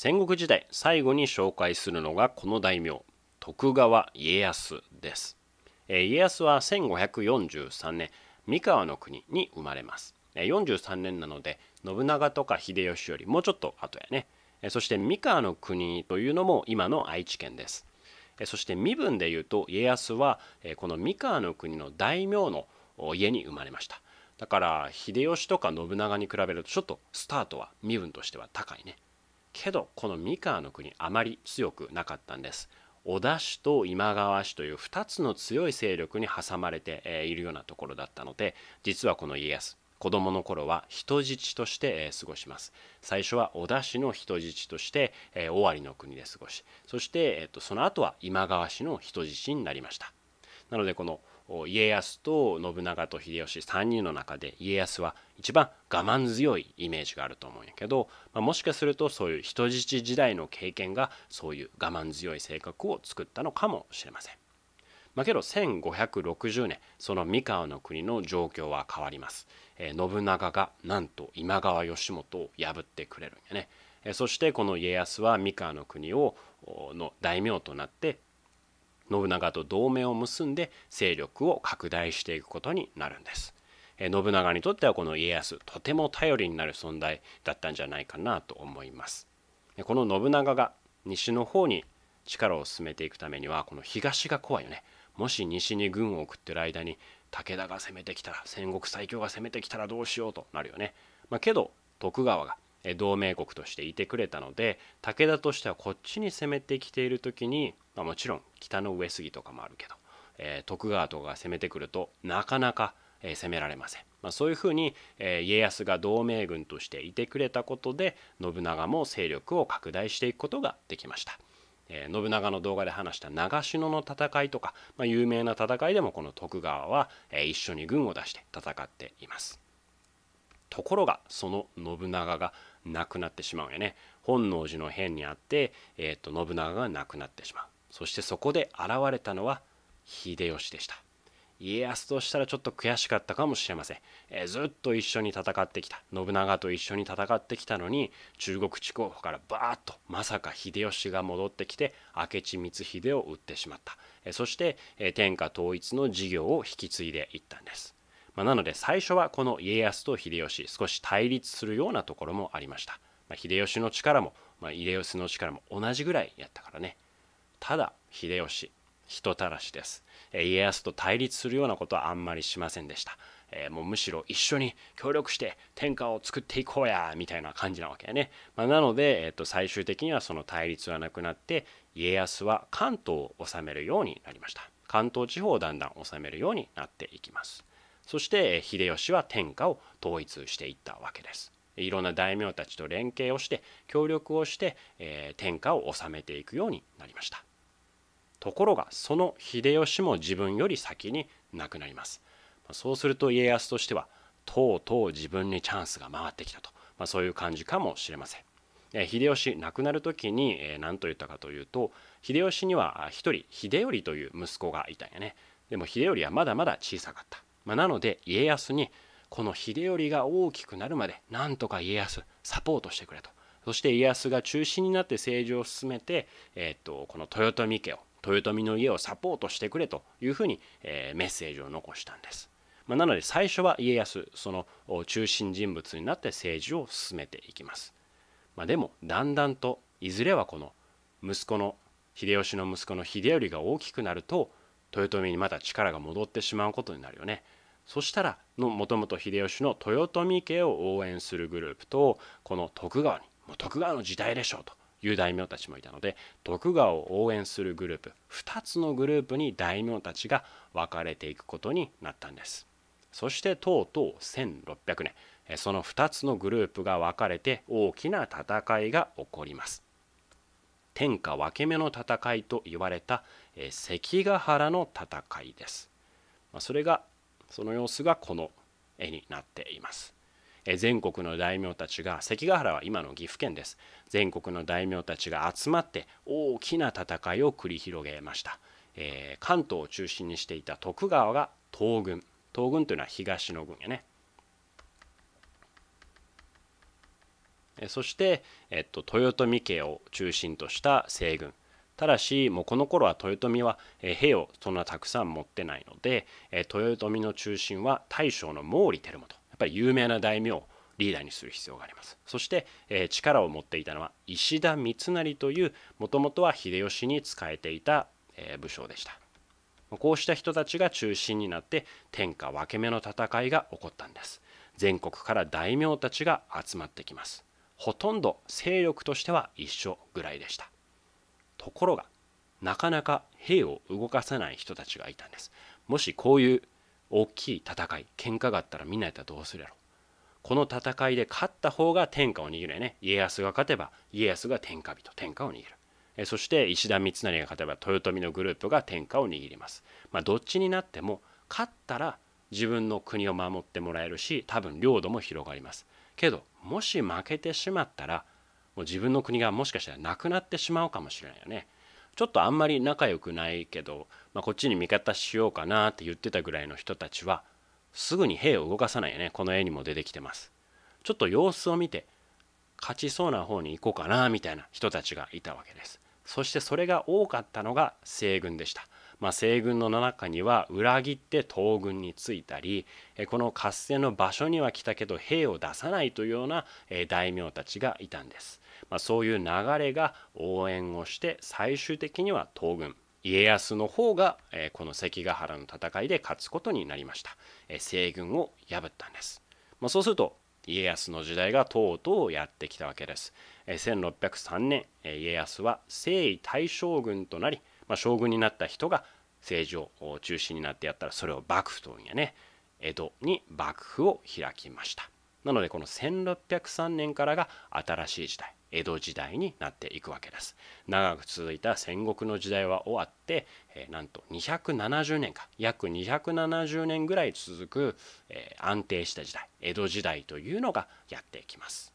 戦国時代最後に紹介するのがこの大名徳川家康です、え家康は1543年三河の国に生まれます43年なので信長とか秀吉よりもうちょっと後やねそして三河の国というのも今の愛知県ですそして身分でいうと家康はこの三河の国の大名の家に生まれましただから秀吉とか信長に比べるとちょっとスタートは身分としては高いねけどこの三河の国あまり強くなかったんです織田氏と今川氏という2つの強い勢力に挟まれているようなところだったので実はこの家康子供の頃は人質として過ごします最初は織田氏の人質として尾張の国で過ごしそしてその後は今川氏の人質になりましたなのでこの家康と信長と秀吉3人の中で家康は一番我慢強いイメージがあると思うんやけど、まあ、もしかするとそういう人質時代の経験がそういう我慢強い性格を作ったのかもしれません。まあ、けど1560年その三河の国の状況は変わります。えー、信長がなんと今川義元を破ってくれるんやね。そしてこの家康は三河の国をの大名となって信長と同盟を結んで勢力を拡大していくことになるんです。え信長にとってはこの家康とても頼りになる存在だったんじゃないかなと思います。この信長が西の方に力を進めていくためにはこの東が怖いよね。もし西に軍を送ってる間に武田が攻めてきたら戦国最強が攻めてきたらどうしようとなるよね。まあ、けど徳川が同盟国としていてくれたので武田としてはこっちに攻めてきている時に、まあ、もちろん北の上杉とかもあるけど、えー、徳川とかが攻めてくるとなかなか、え攻められません、まあ、そういうふうに、えー、家康が同盟軍としていてくれたことで信長も勢力を拡大していくことができました。えー、信長の動画で話した長篠の戦いとか、まあ、有名な戦いでもこの徳川は、えー、一緒に軍を出して戦っています。ところがその信長が亡くなってしまうんやね本能寺の変にあって、えーと、信長が亡くなってしまうそしてそこで現れたのは秀吉でした家康としたらちょっと悔しかったかもしれません、えー、ずっと一緒に戦ってきた信長と一緒に戦ってきたのに中国地方からバーッとまさか秀吉が戻ってきて明智光秀を撃ってしまった、えー、そして、えー、天下統一の事業を引き継いでいったんですまあ、なので最初はこの家康と秀吉少し対立するようなところもありました、まあ、秀吉の力も、まあ、秀吉の力も同じぐらいやったからねただ秀吉人たらしです家康と対立するようなことはあんまりしませんでした、えー、もうむしろ一緒に協力して天下を作っていこうやみたいな感じなわけやね、まあ、なので、えー、と最終的にはその対立はなくなって家康は関東を治めるようになりました関東地方をだんだん治めるようになっていきますそして秀吉は天下を統一していったわけですいろんな大名たちと連携をして協力をして、え天下を治めていくようになりましたところがその秀吉も自分より先に亡くなりますそうすると家康としてはとうとう自分にチャンスが回ってきたと、まあ、そういう感じかもしれません秀吉亡くなる時に何と言ったかというと秀吉には一人秀頼という息子がいたんやねでも秀頼はまだまだ小さかったまあ、なので家康にこの秀頼が大きくなるまでなんとか家康サポートしてくれとそして家康が中心になって政治を進めて、えっとこの豊臣家を豊臣の家をサポートしてくれというふうに、えメッセージを残したんです。まなので最初は家康その中心人物になって政治を進めていきます。まあ、でもだんだんといずれはこの息子の秀吉の息子の秀頼が大きくなると豊臣にまた力が戻ってしまうことになるよね。そしたらもともと秀吉の豊臣家を応援するグループとこの徳川にもう徳川の時代でしょうという大名たちもいたので徳川を応援するグループ2つのグループに大名たちが分かれていくことになったんですそしてとうとう1600年その2つのグループが分かれて大きな戦いが起こります天下分け目の戦いと言われた関ヶ原の戦いですそれがその様子がこの絵になっています。全国の大名たちが関ヶ原は今の岐阜県です全国の大名たちが集まって大きな戦いを繰り広げました、えー、関東を中心にしていた徳川が東軍東軍というのは東の軍やねそして、えっと、豊臣家を中心とした西軍ただしもうこの頃は豊臣は兵をそんなたくさん持ってないので豊臣の中心は大将の毛利輝元やっぱり有名な大名をリーダーにする必要がありますそして、え力を持っていたのは石田三成というもともとは秀吉に仕えていた、え武将でしたこうした人たちが中心になって天下分け目の戦いが起こったんです全国から大名たちが集まってきますほとんど勢力としては一緒ぐらいでしたところがなかなか兵を動かさない人たちがいたんですもしこういう大きい戦い喧嘩があったらみんなやったらどうするやろこの戦いで勝った方が天下を握るやね家康が勝てば家康が天下人天下を握るえそして石田三成が勝てば豊臣のグループが天下を握ります、まあ、どっちになっても勝ったら自分の国を守ってもらえるし多分領土も広がりますけどもし負けてしまったらもう自分の国がもしかしたらなくなってしまうかもしれないよね。ちょっとあんまり仲良くないけど、まあ、こっちに味方しようかなって言ってたぐらいの人たちはすぐに兵を動かさないよねこの絵にも出てきてますちょっと様子を見て勝ちそうな方に行こうかなみたいな人たちがいたわけですそしてそれが多かったのが西軍でしたまあ、西軍の中には裏切って東軍についたりこの合戦の場所には来たけど兵を出さないというような大名たちがいたんです、まあ、そういう流れが応援をして最終的には東軍家康の方がこの関ヶ原の戦いで勝つことになりました西軍を破ったんです、まあ、そうすると家康の時代がとうとうやってきたわけです1603年家康は征夷大将軍となりまあ、将軍になった人が政治を中心になってやったらそれを幕府と言うんやね江戸に幕府を開きましたなのでこの1603年からが新しい時代江戸時代になっていくわけです長く続いた戦国の時代は終わって、えー、なんと270年か約270年ぐらい続く、えー、安定した時代江戸時代というのがやってきます